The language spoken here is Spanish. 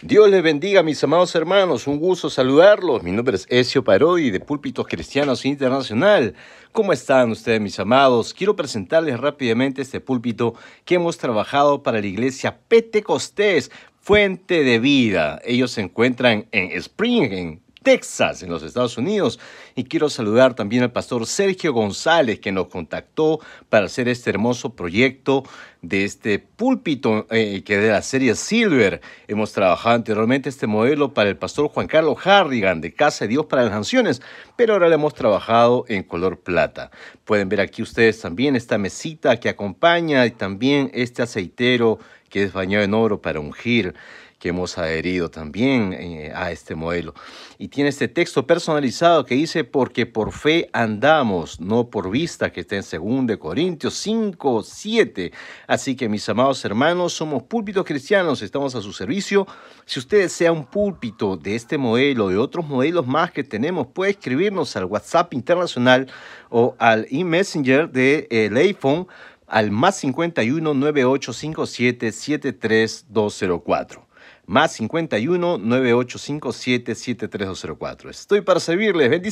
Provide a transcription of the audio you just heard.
Dios les bendiga, mis amados hermanos. Un gusto saludarlos. Mi nombre es Ezio Parodi de Púlpitos Cristianos Internacional. ¿Cómo están ustedes, mis amados? Quiero presentarles rápidamente este púlpito que hemos trabajado para la iglesia Pentecostés, Fuente de Vida. Ellos se encuentran en Springen, Texas, en los Estados Unidos. Y quiero saludar también al pastor Sergio González, que nos contactó para hacer este hermoso proyecto de este púlpito eh, que de la serie Silver. Hemos trabajado anteriormente este modelo para el pastor Juan Carlos Harrigan de Casa de Dios para las Naciones, pero ahora lo hemos trabajado en color plata. Pueden ver aquí ustedes también esta mesita que acompaña y también este aceitero que es bañado en oro para ungir que hemos adherido también eh, a este modelo. Y tiene este texto personalizado que dice, porque por fe andamos, no por vista, que está en 2 Corintios 5, 7. Así que mis amados hermanos, somos púlpitos cristianos, estamos a su servicio. Si usted desea un púlpito de este modelo, de otros modelos más que tenemos, puede escribirnos al WhatsApp internacional o al e-messenger del eh, iPhone al más 51 9857 73204 más 51 985 77304. Estoy para servirles. Bendiciones.